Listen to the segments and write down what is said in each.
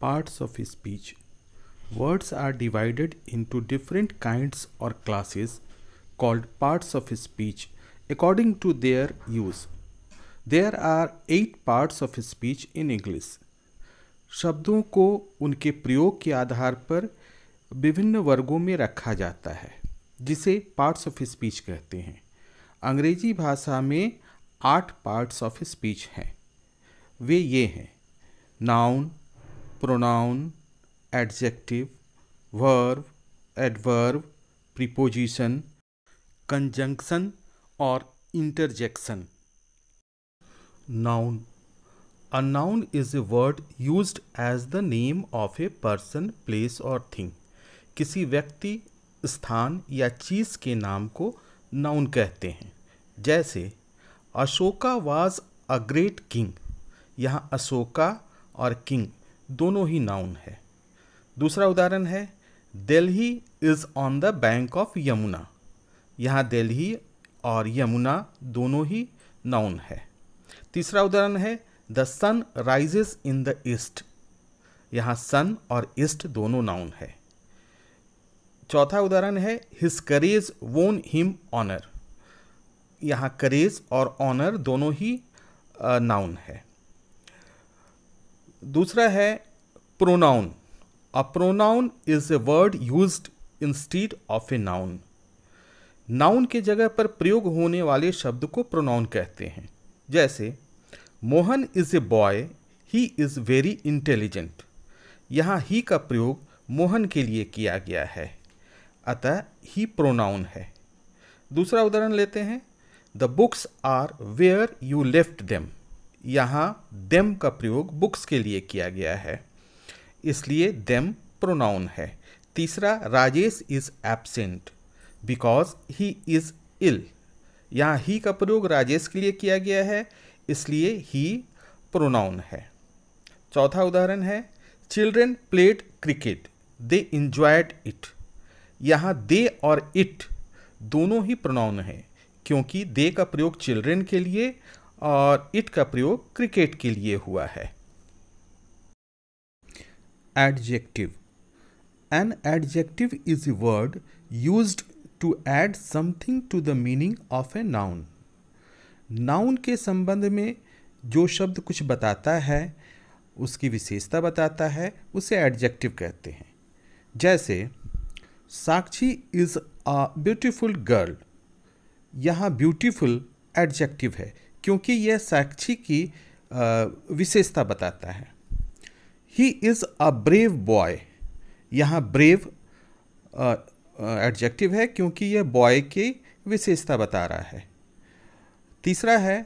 parts of speech. Words are divided into different kinds or classes called parts of speech according to their use. There are eight parts of speech in English. शब्दों को उनके प्रयोग के आधार पर विभिन्न वर्गों में रखा जाता है जिसे पार्ट्स ऑफ स्पीच कहते हैं अंग्रेजी भाषा में आठ पार्ट्स ऑफ स्पीच हैं वे ये हैं noun pronoun adjective verb adverb preposition conjunction और interjection noun a noun is a word use as the name of a person place और थिंग किसी व्यक्ति स्थान या चीज के नाम को नाउन कहते हैं जैसे Ashoka was a great king यहाँ अशोका और किंग दोनों ही नाउन है दूसरा उदाहरण है Delhi is on the bank of Yamuna यहाँ दिल्ली और यमुना दोनों ही नाउन है तीसरा उदाहरण है the sun rises in the east यहाँ सन और ईस्ट दोनों नाउन है चौथा उदाहरण है हिज करेज वोन हिम ऑनर यहाँ करेज और ऑनर दोनों ही नाउन है दूसरा है pronoun a pronoun is a word use instead of a noun noun के जगह पर प्रयोग होने वाले शब्द को प्रोनाउन कहते हैं जैसे Mohan is a boy he is very intelligent यहाँ ही का प्रयोग मोहन के लिए किया गया है अतः ही प्रोनाउन है दूसरा उदाहरण लेते हैं the books are where you left them यहाँ देम का प्रयोग बुक्स के लिए किया गया है इसलिए देम प्रोनाउन है तीसरा Rajesh is absent because he is ill यहाँ ही का प्रयोग राजेश के लिए किया गया है इसलिए ही प्रोनाउन है चौथा उदाहरण है children played cricket they enjoyed it यहाँ दे और इट दोनों ही प्रोनाउन हैं क्योंकि दे का प्रयोग चिल्ड्रेन के लिए और इट का प्रयोग क्रिकेट के लिए हुआ है adjective an adjective is a word use to add something to the meaning of a noun noun के संबंध में जो शब्द कुछ बताता है उसकी विशेषता बताता है उसे एडजेक्टिव कहते हैं जैसे Sakshi is a beautiful girl यहाँ ब्यूटीफुल एडजेक्टिव है क्योंकि यह साक्षी की विशेषता बताता है he is a brave boy यहाँ ब्रेव एडजेक्टिव है क्योंकि यह बॉय की विशेषता बता रहा है तीसरा है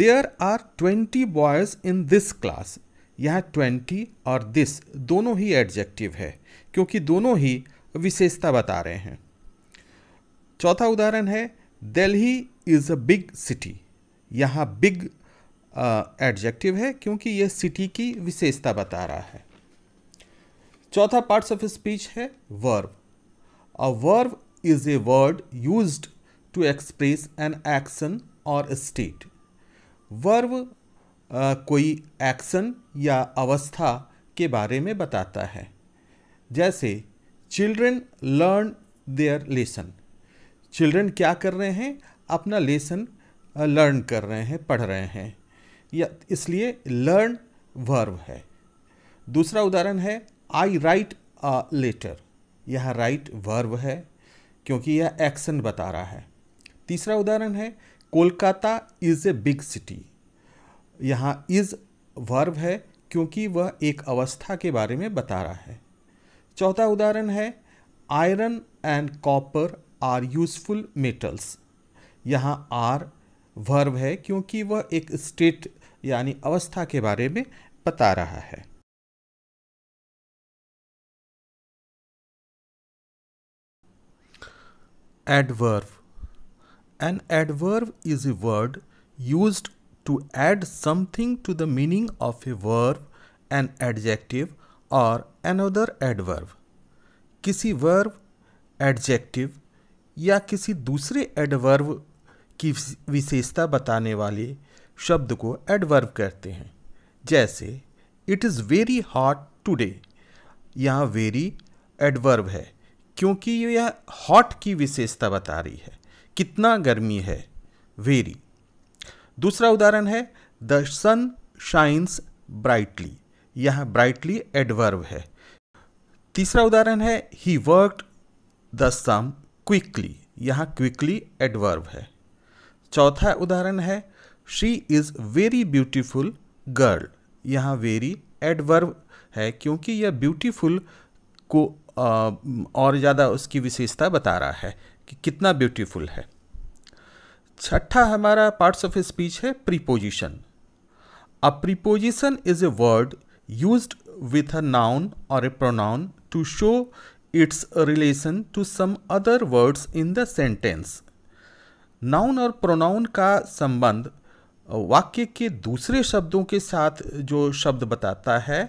there are twenty boys in this class यहाँ ट्वेंटी और दिस दोनों ही एडजेक्टिव है क्योंकि दोनों ही विशेषता बता रहे हैं चौथा उदाहरण है Delhi is a big city यहाँ बिग एडजेक्टिव है क्योंकि यह सिटी की विशेषता बता रहा है चौथा पार्ट्स ऑफ स्पीच है verb a verb is a word use to express an action और स्टेट वर्ब कोई एक्शन या अवस्था के बारे में बताता है जैसे children learn their lesson children क्या कर रहे हैं अपना लेसन लर्न कर रहे हैं पढ़ रहे हैं या इसलिए लर्न वर्व है दूसरा उदाहरण है आई राइट अ लेटर यह राइट वर्व है क्योंकि यह एक्शन बता रहा है तीसरा उदाहरण है Kolkata is a big city यहाँ इज़ वर्व है क्योंकि वह एक अवस्था के बारे में बता रहा है चौथा उदाहरण है iron and copper are useful metals यहाँ आर वर्व है क्योंकि वह एक स्टेट यानी अवस्था के बारे में बता रहा है adverb an adverb is a word use to add something to the meaning of a verb an adjective और एनअर एडवर्व किसी वर्व एडजेक्टिव या किसी दूसरे एडवर्व की विशेषता बताने वाले शब्द को एडवर्ब कहते हैं जैसे it is very hot today यहाँ वेरी एडवर्ब है क्योंकि यह हॉट की विशेषता बता रही है कितना गर्मी है वेरी दूसरा उदाहरण है द सन शाइन्स ब्राइटली यह ब्राइटली एडवर्व है तीसरा उदाहरण है he worked the sum quickly यहाँ क्विकली एडवर्व है चौथा उदाहरण है she is very beautiful girl यहाँ वेरी एडवर्व है क्योंकि यह ब्यूटीफुल को और ज़्यादा उसकी विशेषता बता रहा है कि कितना ब्यूटीफुल है छठा हमारा पार्ट्स ऑफ स्पीच है preposition a preposition is a word use with a noun और a pronoun to show its relation to some other words in the sentence noun और प्रोनाउन का संबंध वाक्य के दूसरे शब्दों के साथ जो शब्द बताता है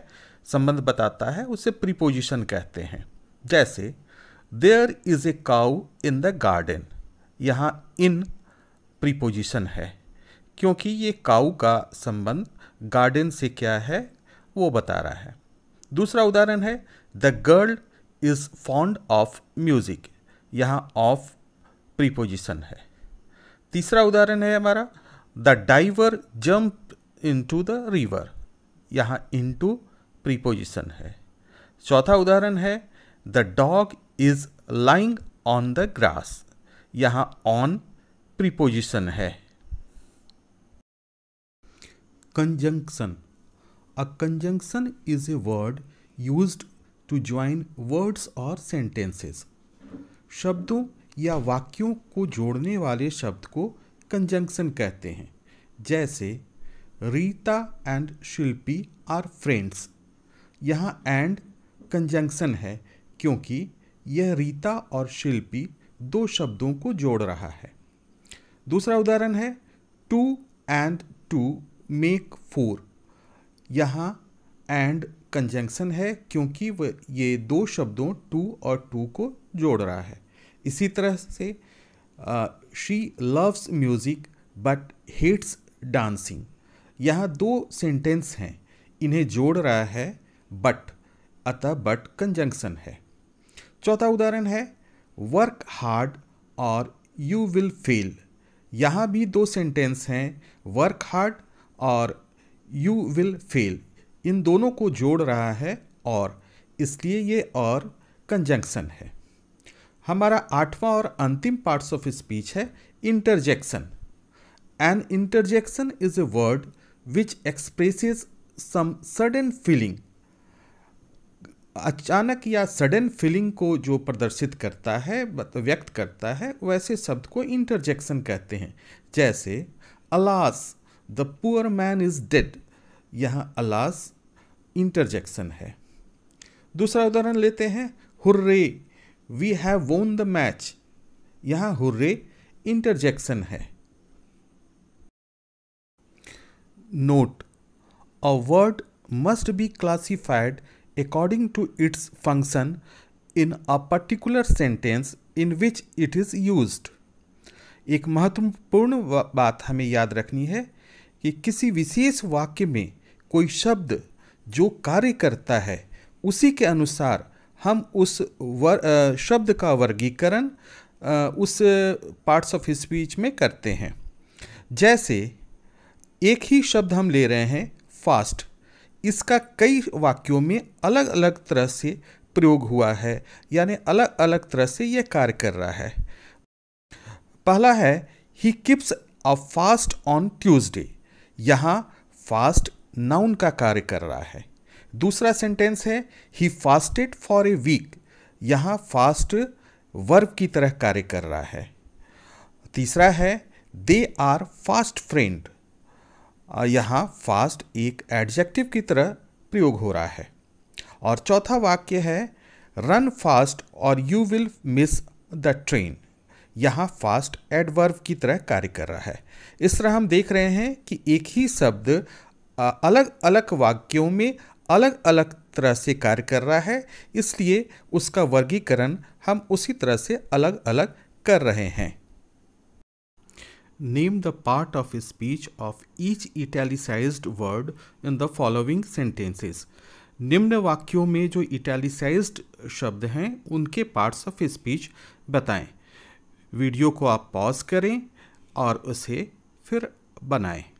संबंध बताता है उसे प्रीपोजिशन कहते हैं जैसे there is a cow in the garden यहाँ इन प्रीपोजिशन है क्योंकि ये काउ का संबंध गार्डन से क्या है वो बता रहा है दूसरा उदाहरण है the girl is fond of music यहाँ ऑफ प्रीपोजिशन है तीसरा उदाहरण है हमारा the diver jump into the river यहाँ इंटू प्रीपोजिशन है चौथा उदाहरण है the dog is lying on the grass यहाँ ऑन प्रीपोजिशन है conjunction a conjunction is a word use to join words और सेंटेंसेस शब्दों या वाक्यों को जोड़ने वाले शब्द को कंजंक्शन कहते हैं जैसे Rita and Shilpi are friends यहाँ एंड कंजंक्शन है क्योंकि यह रीता और शिल्पी दो शब्दों को जोड़ रहा है दूसरा उदाहरण है two and two make four यहाँ एंड कंजंक्शन है क्योंकि वह ये दो शब्दों टू और टू को जोड़ रहा है इसी तरह से she loves music but hates dancing यहाँ दो सेंटेंस हैं इन्हें जोड़ रहा है बट अतः बट कंजंक्शन है चौथा उदाहरण है वर्क हार्ड और यू विल फेल यहाँ भी दो सेंटेंस हैं वर्क हार्ड और यू विल फेल इन दोनों को जोड़ रहा है और इसलिए ये और कंजंक्शन है हमारा आठवां और अंतिम पार्ट्स ऑफ स्पीच है interjection an interjection is a word which expresses some sudden feeling अचानक या सडन फीलिंग को जो प्रदर्शित करता है व्यक्त करता है वैसे शब्द को इंटरजेक्शन कहते हैं जैसे alas the poor man is dead यहाँ अलास इंटरजेक्शन है दूसरा उदाहरण लेते हैं hurrah we have won the match यहाँ हुर्रे इंटरजेक्शन है note a word must be classified according to its function in a particular sentence in which it is use एक महत्वपूर्ण बात हमें याद रखनी है कि किसी विशेष वाक्य में कोई शब्द जो कार्य करता है उसी के अनुसार हम उस वर शब्द का वर्गीकरण उस पार्ट्स ऑफ स्पीच में करते हैं जैसे एक ही शब्द हम ले रहे हैं फास्ट इसका कई वाक्यों में अलग अलग तरह से प्रयोग हुआ है यानी अलग अलग तरह से यह कार्य कर रहा है पहला है he keeps a fast on Tuesday यहाँ फास्ट नाउन का कार्य कर रहा है दूसरा सेंटेंस है he fasted for a week यहाँ फास्ट वर्ब की तरह कार्य कर रहा है तीसरा है दे आर फास्ट फ्रेंड यहाँ फास्ट एक एडजेक्टिव की तरह प्रयोग हो रहा है और चौथा वाक्य है रन फास्ट और you will miss the train यहाँ फास्ट एडवर्व की तरह कार्य कर रहा है इस तरह हम देख रहे हैं कि एक ही शब्द अलग अलग वाक्यों में अलग अलग तरह से कार्य कर रहा है इसलिए उसका वर्गीकरण हम उसी तरह से अलग अलग कर रहे हैं name the part of speech of each italicise word in the following sentences निम्न वाक्यों में जो इटैलिसाइज शब्द हैं उनके पार्ट्स ऑफ स्पीच बताएं वीडियो को आप पॉज करें और उसे फिर बनाएं